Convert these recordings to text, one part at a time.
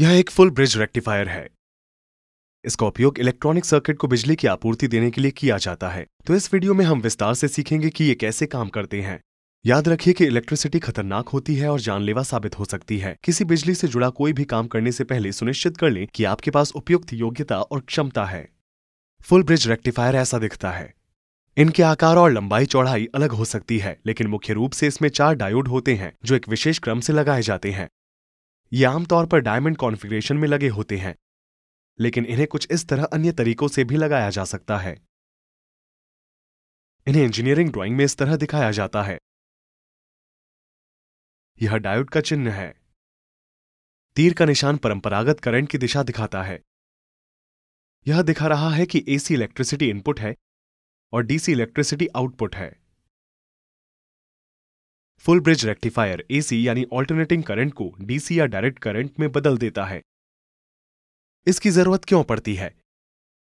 यह एक full bridge rectifier है इसका उपयोग इलेक्ट्रॉनिक सर्किट को बिजली की आपूर्ति देने के लिए किया जाता है तो इस वीडियो में हम विस्तार से सीखेंगे कि ये कैसे काम करते हैं याद रखिए कि इलेक्ट्रिसिटी खतरनाक होती है और जानलेवा साबित हो सकती है किसी बिजली से जुड़ा कोई भी काम करने से पहले सुनिश्चित कर लें कि आपके पास उपयुक्त योग्यता और क्षमता है फुल ब्रिज रेक्टिफायर ऐसा दिखता है इनके आकार और लंबाई चौड़ाई अलग हो सकती है लेकिन मुख्य रूप से इसमें चार डायोड होते हैं जो एक विशेष क्रम से लगाए जाते हैं ये आमतौर पर डायमंड कॉन्फ़िगरेशन में लगे होते हैं लेकिन इन्हें कुछ इस तरह अन्य तरीकों से भी लगाया जा सकता है इन्हें इंजीनियरिंग ड्राइंग में इस तरह दिखाया जाता है यह डायोड का चिन्ह है तीर का निशान परंपरागत करंट की दिशा दिखाता है यह दिखा रहा है कि एसी इलेक्ट्रिसिटी इनपुट है और डीसी इलेक्ट्रिसिटी आउटपुट है फुल ब्रिज रेक्टिफायर एसी यानी ऑल्टरनेटिंग करंट को डीसी या डायरेक्ट करंट में बदल देता है इसकी जरूरत क्यों पड़ती है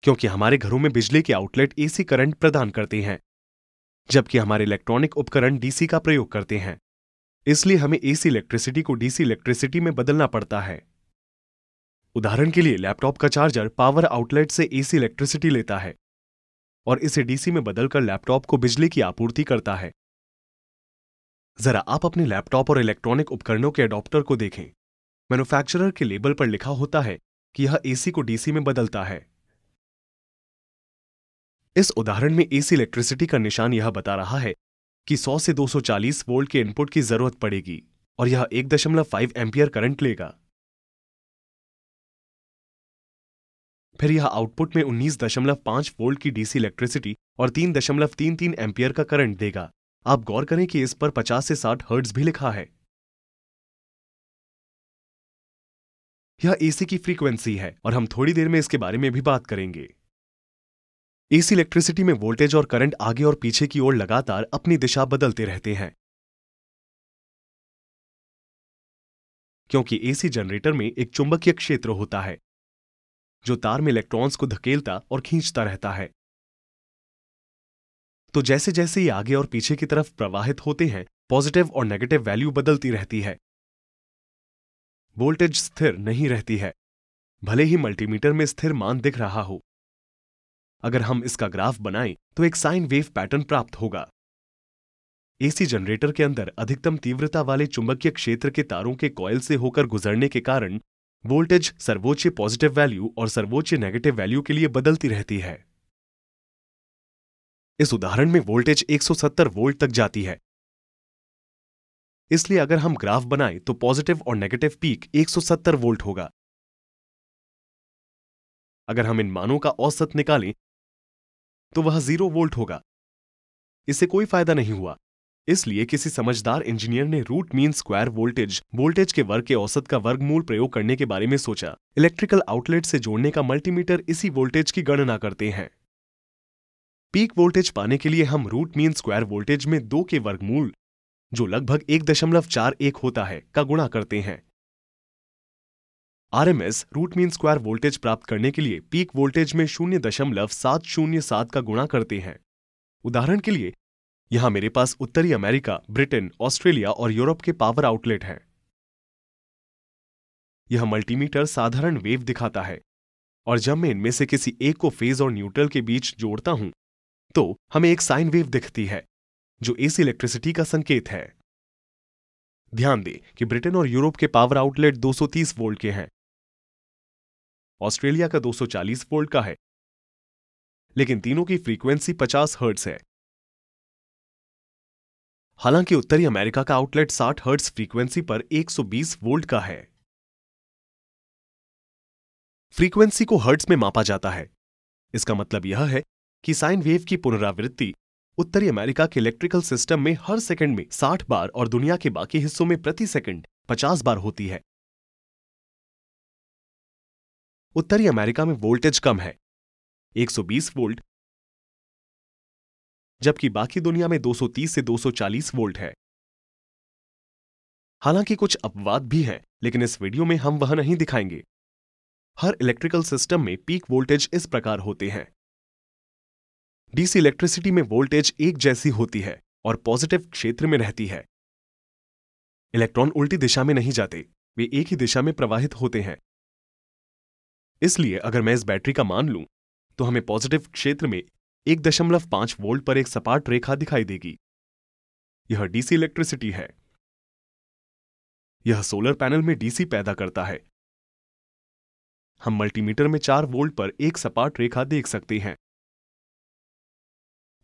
क्योंकि हमारे घरों में बिजली के आउटलेट एसी करंट प्रदान करते हैं जबकि हमारे इलेक्ट्रॉनिक उपकरण डीसी का प्रयोग करते हैं इसलिए हमें एसी इलेक्ट्रिसिटी को डीसी इलेक्ट्रिसिटी में बदलना पड़ता है उदाहरण के लिए लैपटॉप का चार्जर पावर आउटलेट से एसी इलेक्ट्रिसिटी लेता है और इसे डीसी में बदलकर लैपटॉप को बिजली की आपूर्ति करता है जरा आप अपने लैपटॉप और इलेक्ट्रॉनिक उपकरणों के अडॉप्टर को देखें मैन्युफैक्चरर के लेबल पर लिखा होता है कि यह एसी को डीसी में बदलता है इस उदाहरण में एसी इलेक्ट्रिसिटी का निशान यह बता रहा है कि 100 से 240 वोल्ट के इनपुट की जरूरत पड़ेगी और यह 1.5 दशमलव एम्पियर करंट लेगा फिर यह आउटपुट में 19.5 वोल्ट की डीसी इलेक्ट्रिसिटी और 3.33 एम्पियर का करंट देगा आप गौर करें कि इस पर 50 से 60 हर्ट्ज भी लिखा है यह एसी की फ्रीक्वेंसी है और हम थोड़ी देर में इसके बारे में भी बात करेंगे एसी इलेक्ट्रिसिटी में वोल्टेज और करंट आगे और पीछे की ओर लगातार अपनी दिशा बदलते रहते हैं क्योंकि एसी जनरेटर में एक चुंबकीय क्षेत्र होता है जो तार में इलेक्ट्रॉन्स को धकेलता और खींचता रहता है तो जैसे जैसे ये आगे और पीछे की तरफ प्रवाहित होते हैं पॉजिटिव और नेगेटिव वैल्यू बदलती रहती है वोल्टेज स्थिर नहीं रहती है भले ही मल्टीमीटर में स्थिर मान दिख रहा हो अगर हम इसका ग्राफ बनाएं तो एक साइन वेव पैटर्न प्राप्त होगा एसी जनरेटर के अंदर अधिकतम तीव्रता वाले चुंबकीय क्षेत्र के तारों के कॉयल से होकर गुजरने के कारण वोल्टेज सर्वोच्च पॉजिटिव वैल्यू और सर्वोच्च नेगेटिव वैल्यू के लिए बदलती रहती है इस उदाहरण में वोल्टेज 170 वोल्ट तक जाती है इसलिए अगर हम ग्राफ बनाएं तो पॉजिटिव और नेगेटिव पीक 170 वोल्ट होगा अगर हम इन मानों का औसत निकालें तो वह जीरो वोल्ट होगा इससे कोई फायदा नहीं हुआ इसलिए किसी समझदार इंजीनियर ने root mean square voltage voltage के वर्ग के औसत का वर्गमूल प्रयोग करने के बारे में सोचा इलेक्ट्रिकल आउटलेट से जोड़ने का मल्टीमीटर इसी वोल्टेज की गणना करते हैं पीक वोल्टेज पाने के लिए हम रूट मीन स्क्वायर वोल्टेज में दो के वर्गमूल जो लगभग एक दशमलव चार एक होता है का गुणा करते हैं RMS root mean square voltage प्राप्त करने के लिए पीक वोल्टेज में शून्य दशमलव सात शून्य सात का गुणा करते हैं उदाहरण के लिए यहां मेरे पास उत्तरी अमेरिका ब्रिटेन ऑस्ट्रेलिया और यूरोप के पावर आउटलेट हैं यह मल्टीमीटर साधारण वेव दिखाता है और जब मैं इनमें से किसी एक को फेज और न्यूट्रल के बीच जोड़ता हूं तो हमें एक साइन वेव दिखती है जो एसी इलेक्ट्रिसिटी का संकेत है ध्यान दें कि ब्रिटेन और यूरोप के पावर आउटलेट 230 वोल्ट के हैं ऑस्ट्रेलिया का 240 वोल्ट का है लेकिन तीनों की फ्रीक्वेंसी 50 हर्ट्स है हालांकि उत्तरी अमेरिका का आउटलेट 60 हर्ट्स फ्रीक्वेंसी पर 120 वोल्ट का है फ्रीक्वेंसी को हर्ट्स में मापा जाता है इसका मतलब यह है कि साइन वेव की पुनरावृत्ति उत्तरी अमेरिका के इलेक्ट्रिकल सिस्टम में हर सेकंड में 60 बार और दुनिया के बाकी हिस्सों में प्रति सेकंड 50 बार होती है उत्तरी अमेरिका में वोल्टेज कम है 120 वोल्ट जबकि बाकी दुनिया में 230 से 240 वोल्ट है हालांकि कुछ अपवाद भी हैं लेकिन इस वीडियो में हम वह नहीं दिखाएंगे हर इलेक्ट्रिकल सिस्टम में पीक वोल्टेज इस प्रकार होते हैं डीसी इलेक्ट्रिसिटी में वोल्टेज एक जैसी होती है और पॉजिटिव क्षेत्र में रहती है इलेक्ट्रॉन उल्टी दिशा में नहीं जाते वे एक ही दिशा में प्रवाहित होते हैं इसलिए अगर मैं इस बैटरी का मान लूं तो हमें पॉजिटिव क्षेत्र में एक दशमलव पांच वोल्ट पर एक सपाट रेखा दिखाई देगी यह डीसी इलेक्ट्रिसिटी है यह सोलर पैनल में डीसी पैदा करता है हम मल्टीमीटर में चार वोल्ट पर एक सपाट रेखा देख सकते हैं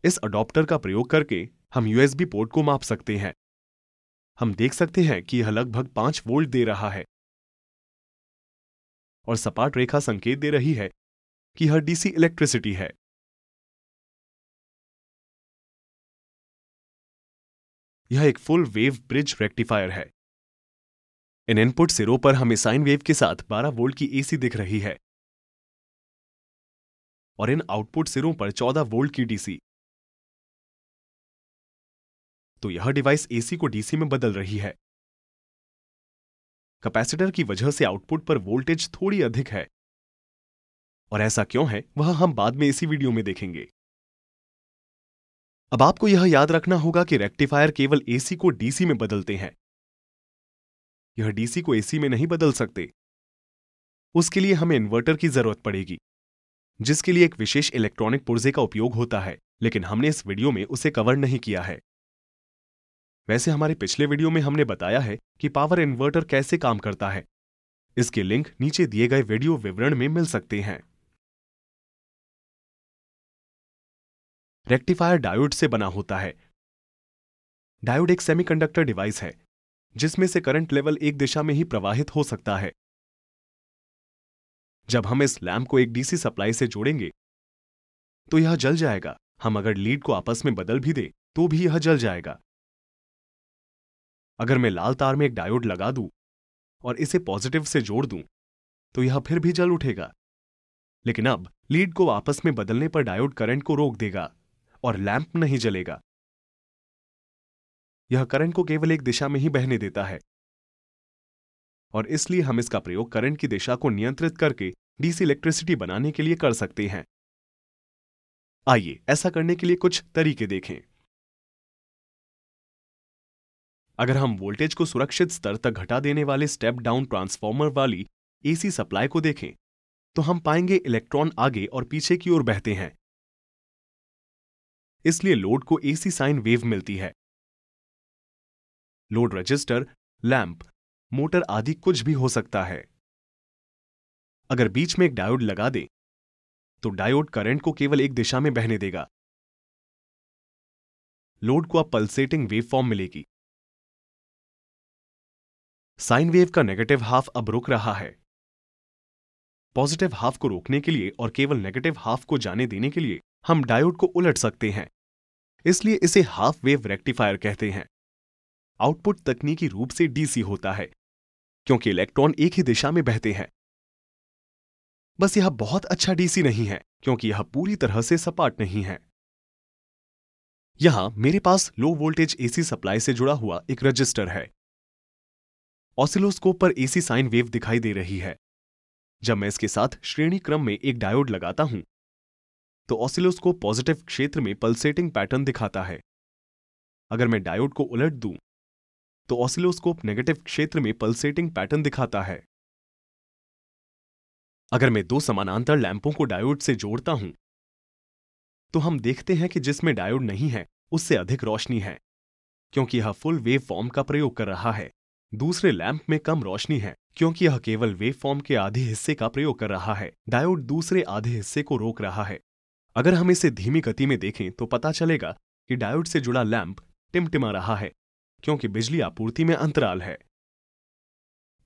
इस अडॉप्टर का प्रयोग करके हम यूएसबी पोर्ट को माप सकते हैं हम देख सकते हैं कि यह लगभग पांच वोल्ट दे रहा है और सपाट रेखा संकेत दे रही है कि यह डीसी इलेक्ट्रिसिटी है यह एक फुल वेव ब्रिज रेक्टिफायर है इन इनपुट सिरों पर हमें साइन वेव के साथ 12 वोल्ट की एसी दिख रही है और इन आउटपुट सिरों पर 14 वोल्ट की डीसी तो यह डिवाइस एसी को डीसी में बदल रही है कैपेसिटर की वजह से आउटपुट पर वोल्टेज थोड़ी अधिक है और ऐसा क्यों है वह हम बाद में इसी वीडियो में देखेंगे अब आपको यह याद रखना होगा कि रेक्टिफायर केवल एसी को डीसी में बदलते हैं यह डीसी को एसी में नहीं बदल सकते उसके लिए हमें इन्वर्टर की जरूरत पड़ेगी जिसके लिए एक विशेष इलेक्ट्रॉनिक पुर्जे का उपयोग होता है लेकिन हमने इस वीडियो में उसे कवर नहीं किया है वैसे हमारे पिछले वीडियो में हमने बताया है कि पावर इन्वर्टर कैसे काम करता है इसके लिंक नीचे दिए गए वीडियो विवरण में मिल सकते हैं रेक्टिफायर डायोड से बना होता है डायोड एक सेमीकंडक्टर डिवाइस है जिसमें से करंट लेवल एक दिशा में ही प्रवाहित हो सकता है जब हम इस लैम्प को एक डीसी सप्लाई से जोड़ेंगे तो यह जल जाएगा हम अगर लीड को आपस में बदल भी दें तो भी यह जल जाएगा अगर मैं लाल तार में एक डायोड लगा दूं और इसे पॉजिटिव से जोड़ दूं तो यह फिर भी जल उठेगा लेकिन अब लीड को आपस में बदलने पर डायोड करंट को रोक देगा और लैंप नहीं जलेगा यह करंट को केवल एक दिशा में ही बहने देता है और इसलिए हम इसका प्रयोग करंट की दिशा को नियंत्रित करके डीसी इलेक्ट्रिसिटी बनाने के लिए कर सकते हैं आइए ऐसा करने के लिए कुछ तरीके देखें अगर हम वोल्टेज को सुरक्षित स्तर तक घटा देने वाले स्टेप डाउन ट्रांसफॉर्मर वाली एसी सप्लाई को देखें तो हम पाएंगे इलेक्ट्रॉन आगे और पीछे की ओर बहते हैं इसलिए लोड को एसी साइन वेव मिलती है लोड रजिस्टर लैंप मोटर आदि कुछ भी हो सकता है अगर बीच में एक डायोड लगा दें तो डायोड करंट को केवल एक दिशा में बहने देगा लोड को अब पल्सेटिंग वेव फॉर्म मिलेगी साइन वेव का नेगेटिव हाफ अब रुक रहा है पॉजिटिव हाफ को रोकने के लिए और केवल नेगेटिव हाफ को जाने देने के लिए हम डायोड को उलट सकते हैं इसलिए इसे हाफ वेव रेक्टिफायर कहते हैं आउटपुट तकनीकी रूप से डीसी होता है क्योंकि इलेक्ट्रॉन एक ही दिशा में बहते हैं बस यह बहुत अच्छा डीसी नहीं है क्योंकि यह पूरी तरह से सपाट नहीं है यहां मेरे पास लो वोल्टेज एसी सप्लाई से जुड़ा हुआ एक रजिस्टर है ऑसिलोस्कोप पर एसी साइन वेव दिखाई दे रही है जब मैं इसके साथ श्रेणी क्रम में एक डायोड लगाता हूं तो ऑसिलोस्कोप पॉजिटिव क्षेत्र में पल्सेटिंग पैटर्न दिखाता है अगर मैं डायोड को उलट दूं तो ऑसिलोस्कोप नेगेटिव क्षेत्र में पल्सेटिंग पैटर्न दिखाता है अगर मैं दो समानांतर लैंपों को डायोड से जोड़ता हूं तो हम देखते हैं कि जिसमें डायोड नहीं है उससे अधिक रोशनी है क्योंकि यह फुल वेव फॉर्म का प्रयोग कर रहा है दूसरे लैंप में कम रोशनी है क्योंकि यह केवल वेव फॉर्म के आधे हिस्से का प्रयोग कर रहा है डायोड दूसरे आधे हिस्से को रोक रहा है अगर हम इसे धीमी गति में देखें तो पता चलेगा कि डायोड से जुड़ा लैंप टिमटिमा रहा है क्योंकि बिजली आपूर्ति में अंतराल है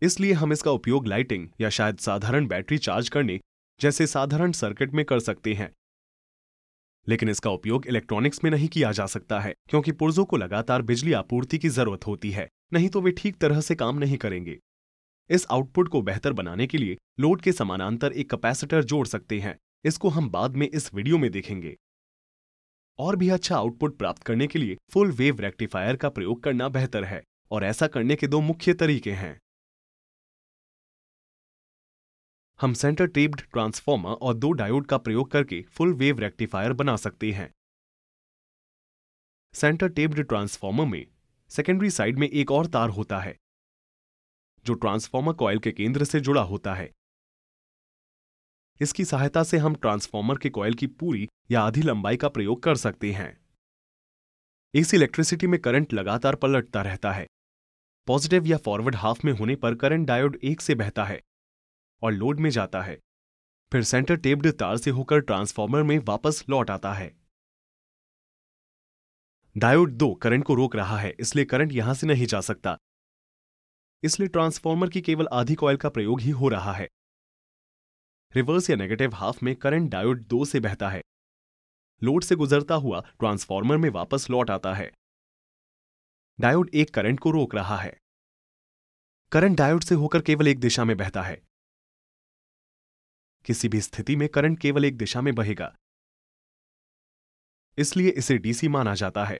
इसलिए हम इसका उपयोग लाइटिंग या शायद साधारण बैटरी चार्ज करने जैसे साधारण सर्किट में कर सकते हैं लेकिन इसका उपयोग इलेक्ट्रॉनिक्स में नहीं किया जा सकता है क्योंकि पुर्जों को लगातार बिजली आपूर्ति की जरूरत होती है नहीं तो वे ठीक तरह से काम नहीं करेंगे इस आउटपुट को बेहतर बनाने के लिए लोड के समानांतर एक कैपेसिटर जोड़ सकते हैं इसको हम बाद में इस वीडियो में देखेंगे और भी अच्छा आउटपुट प्राप्त करने के लिए फुल वेव रेक्टिफायर का प्रयोग करना बेहतर है और ऐसा करने के दो मुख्य तरीके हैं हम सेंटर टेप्ड ट्रांसफॉर्मर और दो डायोड का प्रयोग करके फुल वेव रेक्टिफायर बना सकते हैं सेंटर टेप्ड ट्रांसफॉर्मर में सेकेंडरी साइड में एक और तार होता है जो ट्रांसफॉर्मर कॉयल के केंद्र से जुड़ा होता है इसकी सहायता से हम ट्रांसफॉर्मर के कॉयल की पूरी या आधी लंबाई का प्रयोग कर सकते हैं इस इलेक्ट्रिसिटी में करंट लगातार पलटता रहता है पॉजिटिव या फॉरवर्ड हाफ में होने पर करंट डायोड एक से बहता है और लोड में जाता है फिर सेंटर टेप्ड तार से होकर ट्रांसफॉर्मर में वापस लौट आता है डायोड दो करंट को रोक रहा है इसलिए करंट यहां से नहीं जा सकता इसलिए ट्रांसफॉर्मर की केवल आधी कॉयल का प्रयोग ही हो रहा है रिवर्स या नेगेटिव हाफ में करंट डायोड दो से बहता है लोड से गुजरता हुआ ट्रांसफॉर्मर में वापस लौट आता है डायोड एक करंट को रोक रहा है करंट डायोड से होकर केवल एक दिशा में बहता है किसी भी स्थिति में करंट केवल एक दिशा में बहेगा इसलिए इसे डीसी माना जाता है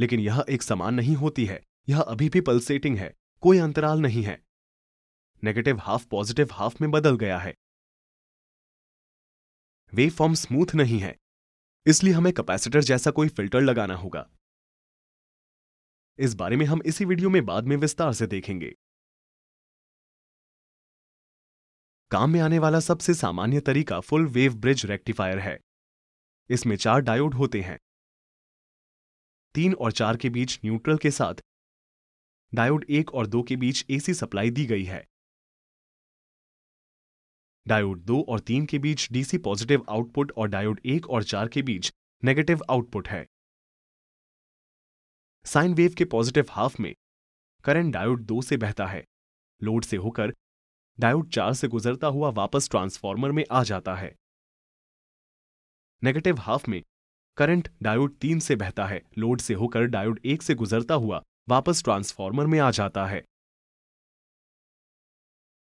लेकिन यह एक समान नहीं होती है यह अभी भी पल्सेटिंग है कोई अंतराल नहीं है नेगेटिव हाफ पॉजिटिव हाफ में बदल गया है वेव फॉर्म स्मूथ नहीं है इसलिए हमें कैपेसिटर जैसा कोई फिल्टर लगाना होगा इस बारे में हम इसी वीडियो में बाद में विस्तार से देखेंगे काम में आने वाला सबसे सामान्य तरीका फुल वेव ब्रिज रेक्टिफायर है इसमें चार डायोड होते हैं तीन और चार के बीच न्यूट्रल के साथ डायोड एक और दो के बीच एसी सप्लाई दी गई है डायोड दो और तीन के बीच डीसी पॉजिटिव आउटपुट और डायोड एक और चार के बीच नेगेटिव आउटपुट है साइन वेव के पॉजिटिव हाफ में करंट डायोड दो से बहता है लोड से होकर डायोड चार से गुजरता हुआ वापस ट्रांसफार्मर में आ जाता है नेगेटिव हाफ में करंट डायोड तीन से बहता है लोड से होकर डायोड एक से गुजरता हुआ वापस ट्रांसफॉर्मर में आ जाता है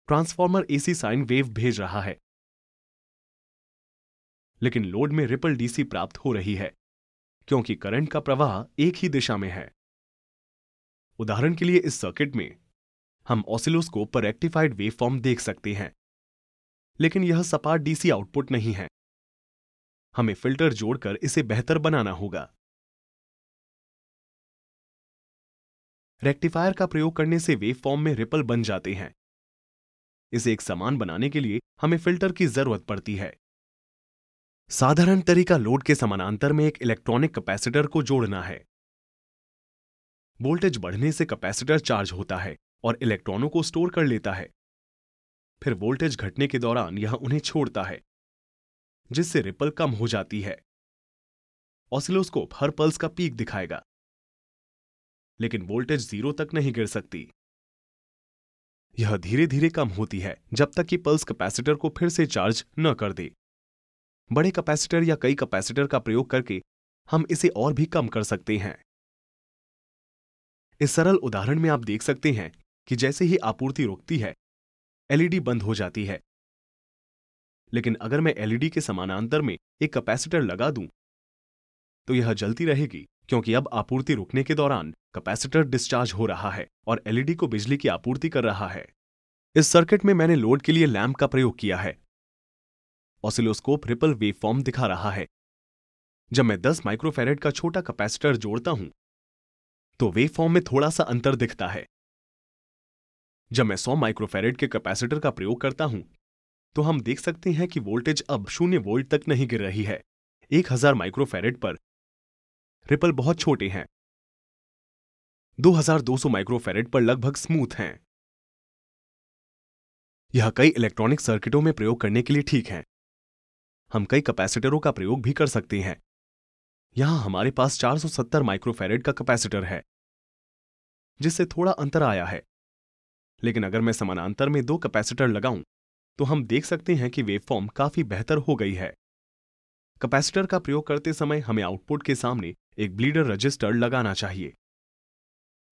ट्रांसफॉर्मर एसी साइन वेव भेज रहा है लेकिन लोड में रिपल डीसी प्राप्त हो रही है क्योंकि करंट का प्रवाह एक ही दिशा में है उदाहरण के लिए इस सर्किट में हम ऑसिलोस्कोप पर रेक्टिफाइड वेवफॉर्म देख सकते हैं लेकिन यह सपाट डीसी आउटपुट नहीं है हमें फिल्टर जोड़कर इसे बेहतर बनाना होगा रेक्टिफायर का प्रयोग करने से वेव फॉर्म में रिपल बन जाते हैं इसे एक समान बनाने के लिए हमें फिल्टर की जरूरत पड़ती है साधारण तरीका लोड के समानांतर में एक इलेक्ट्रॉनिक कैपेसिटर को जोड़ना है वोल्टेज बढ़ने से कैपेसिटर चार्ज होता है और इलेक्ट्रॉनों को स्टोर कर लेता है फिर वोल्टेज घटने के दौरान यह उन्हें छोड़ता है जिससे रिपल कम हो जाती है ऑसिलोस्कोप हर पल्स का पीक दिखाएगा लेकिन वोल्टेज जीरो तक नहीं गिर सकती यह धीरे धीरे कम होती है जब तक कि पल्स कैपेसिटर को फिर से चार्ज न कर दे बड़े कैपेसिटर या कई कैपेसिटर का प्रयोग करके हम इसे और भी कम कर सकते हैं इस सरल उदाहरण में आप देख सकते हैं कि जैसे ही आपूर्ति रुकती है एलईडी बंद हो जाती है लेकिन अगर मैं एलईडी e के समानांतर में एक कैपेसिटर लगा दूं तो यह जलती रहेगी क्योंकि अब आपूर्ति रुकने के दौरान कैपेसिटर डिस्चार्ज हो रहा है और एलईडी e को बिजली की आपूर्ति कर रहा है इस सर्किट में मैंने लोड के लिए लैम्प का प्रयोग किया है ऑसिलोस्कोप रिपल वेवफॉर्म दिखा रहा है जब मैं 10 माइक्रोफेरेट का छोटा कैपेसिटर जोड़ता हूं तो वेवफॉर्म में थोड़ा सा अंतर दिखता है जब मैं 100 माइक्रोफेरेट के कैपेसिटर का प्रयोग करता हूं तो हम देख सकते हैं कि वोल्टेज अब शून्य वोल्ट तक नहीं गिर रही है एक हजार माइक्रोफेरेट पर रिपल बहुत छोटे हैं 2200 माइक्रोफेरेट पर लगभग स्मूथ हैं यह कई इलेक्ट्रॉनिक सर्किटों में प्रयोग करने के लिए ठीक है हम कई कैपेसिटरों का प्रयोग भी कर सकते हैं यहां हमारे पास 470 माइक्रोफेरेट का कैपेसिटर है जिससे थोड़ा अंतर आया है लेकिन अगर मैं समानांतर में दो कैपेसिटर लगाऊं तो हम देख सकते हैं कि वेवफॉर्म काफी बेहतर हो गई है कैपेसिटर का प्रयोग करते समय हमें आउटपुट के सामने एक ब्लीडर रजिस्टर लगाना चाहिए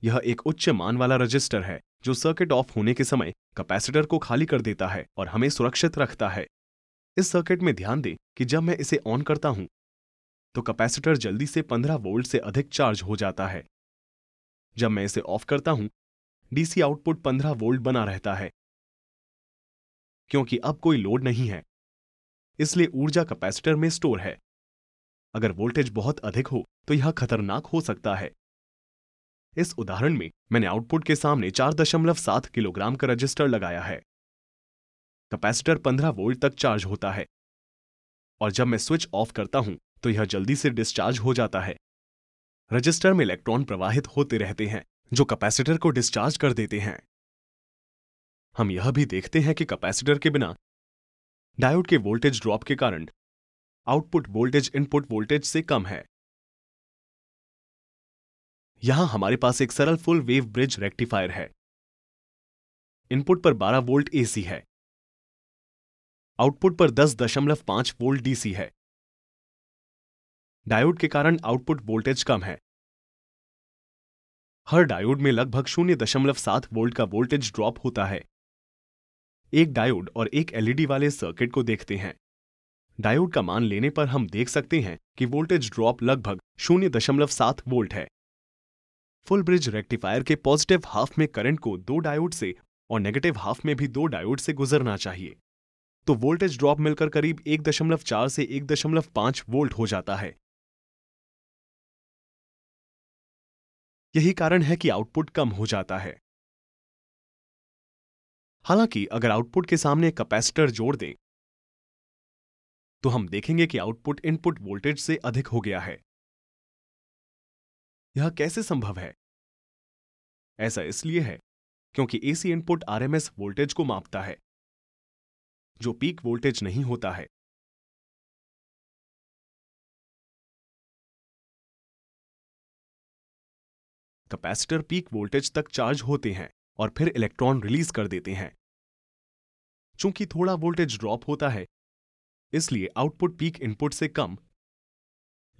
यह एक उच्च मान वाला रजिस्टर है जो सर्किट ऑफ होने के समय कैपेसिटर को खाली कर देता है और हमें सुरक्षित रखता है इस सर्किट में ध्यान दें कि जब मैं इसे ऑन करता हूं तो कैपेसिटर जल्दी से 15 वोल्ट से अधिक चार्ज हो जाता है जब मैं इसे ऑफ करता हूं डीसी आउटपुट 15 वोल्ट बना रहता है क्योंकि अब कोई लोड नहीं है इसलिए ऊर्जा कैपेसिटर में स्टोर है अगर वोल्टेज बहुत अधिक हो तो यह खतरनाक हो सकता है इस उदाहरण में मैंने आउटपुट के सामने 4.7 किलोग्राम का रजिस्टर लगाया है कैपेसिटर 15 वोल्ट तक चार्ज होता है और जब मैं स्विच ऑफ करता हूं तो यह जल्दी से डिस्चार्ज हो जाता है रजिस्टर में इलेक्ट्रॉन प्रवाहित होते रहते हैं जो कैपेसिटर को डिस्चार्ज कर देते हैं हम यह भी देखते हैं कि कैपेसिटर के बिना डायोड के वोल्टेज ड्रॉप के कारण आउटपुट वोल्टेज इनपुट वोल्टेज से कम है यहां हमारे पास एक सरल फुल वेव ब्रिज रेक्टिफायर है इनपुट पर 12 वोल्ट एसी है आउटपुट पर 10.5 वोल्ट डीसी है डायोड के कारण आउटपुट वोल्टेज कम है हर डायोड में लगभग 0.7 वोल्ट का वोल्टेज ड्रॉप होता है एक डायोड और एक एलईडी e वाले सर्किट को देखते हैं डायोड का मान लेने पर हम देख सकते हैं कि वोल्टेज ड्रॉप लगभग शून्य दशमलव सात वोल्ट है फुल ब्रिज रेक्टिफायर के पॉजिटिव हाफ में करंट को दो डायोड से और नेगेटिव हाफ में भी दो डायोड से गुजरना चाहिए तो वोल्टेज ड्रॉप मिलकर करीब एक दशमलव चार से एक दशमलव पांच वोल्ट हो जाता है यही कारण है कि आउटपुट कम हो जाता है हालांकि अगर आउटपुट के सामने कैपेसिटर जोड़ दें तो हम देखेंगे कि आउटपुट इनपुट वोल्टेज से अधिक हो गया है यह कैसे संभव है ऐसा इसलिए है क्योंकि एसी इनपुट आरएमएस वोल्टेज को मापता है जो पीक वोल्टेज नहीं होता है कैपेसिटर पीक वोल्टेज तक चार्ज होते हैं और फिर इलेक्ट्रॉन रिलीज कर देते हैं चूंकि थोड़ा वोल्टेज ड्रॉप होता है इसलिए आउटपुट पीक इनपुट से कम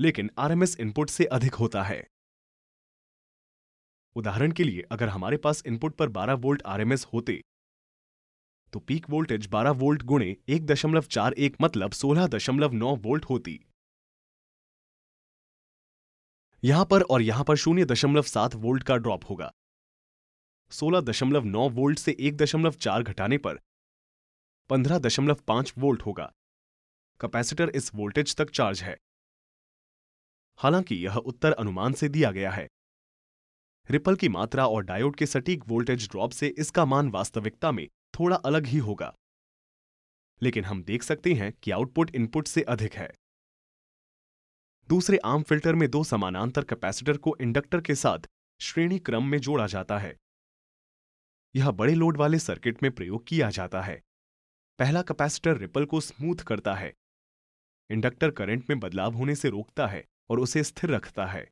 लेकिन आरएमएस इनपुट से अधिक होता है उदाहरण के लिए अगर हमारे पास इनपुट पर 12 वोल्ट आरएमएस होते तो पीक वोल्टेज 12 वोल्ट गुणे एक दशमलव चार एक मतलब सोलह दशमलव नौ वोल्ट होती यहां पर और यहां पर शून्य दशमलव सात वोल्ट का ड्रॉप होगा 16.9 वोल्ट से 1.4 घटाने पर 15.5 वोल्ट होगा कैपेसिटर इस वोल्टेज तक चार्ज है हालांकि यह उत्तर अनुमान से दिया गया है रिपल की मात्रा और डायोड के सटीक वोल्टेज ड्रॉप से इसका मान वास्तविकता में थोड़ा अलग ही होगा लेकिन हम देख सकते हैं कि आउटपुट इनपुट से अधिक है दूसरे आम फिल्टर में दो समानांतर कैपेसिटर को इंडक्टर के साथ श्रेणी क्रम में जोड़ा जाता है यह बड़े लोड वाले सर्किट में प्रयोग किया जाता है पहला कैपेसिटर रिपल को स्मूथ करता है इंडक्टर करंट में बदलाव होने से रोकता है और उसे स्थिर रखता है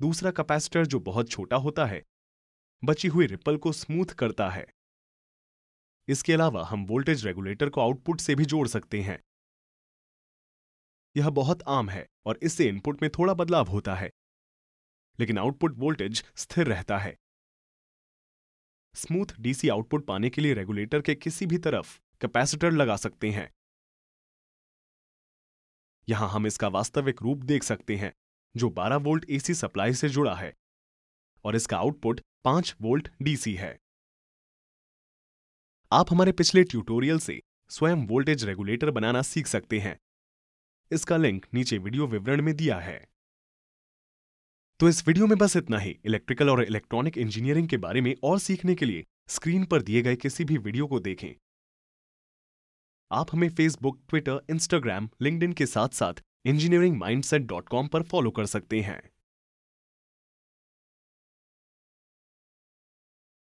दूसरा कैपेसिटर जो बहुत छोटा होता है बची हुई रिपल को स्मूथ करता है इसके अलावा हम वोल्टेज रेगुलेटर को आउटपुट से भी जोड़ सकते हैं यह बहुत आम है और इससे इनपुट में थोड़ा बदलाव होता है लेकिन आउटपुट वोल्टेज स्थिर रहता है स्मूथ डीसी आउटपुट पाने के लिए रेगुलेटर के किसी भी तरफ कैपेसिटर लगा सकते हैं यहां हम इसका वास्तविक रूप देख सकते हैं जो 12 वोल्ट एसी सप्लाई से जुड़ा है और इसका आउटपुट 5 वोल्ट डीसी है आप हमारे पिछले ट्यूटोरियल से स्वयं वोल्टेज रेगुलेटर बनाना सीख सकते हैं इसका लिंक नीचे वीडियो विवरण में दिया है तो इस वीडियो में बस इतना ही इलेक्ट्रिकल और इलेक्ट्रॉनिक इंजीनियरिंग के बारे में और सीखने के लिए स्क्रीन पर दिए गए किसी भी वीडियो को देखें आप हमें फेसबुक ट्विटर इंस्टाग्राम लिंक्डइन के साथ साथ इंजीनियरिंग माइंडसेट डॉट कॉम पर फॉलो कर सकते हैं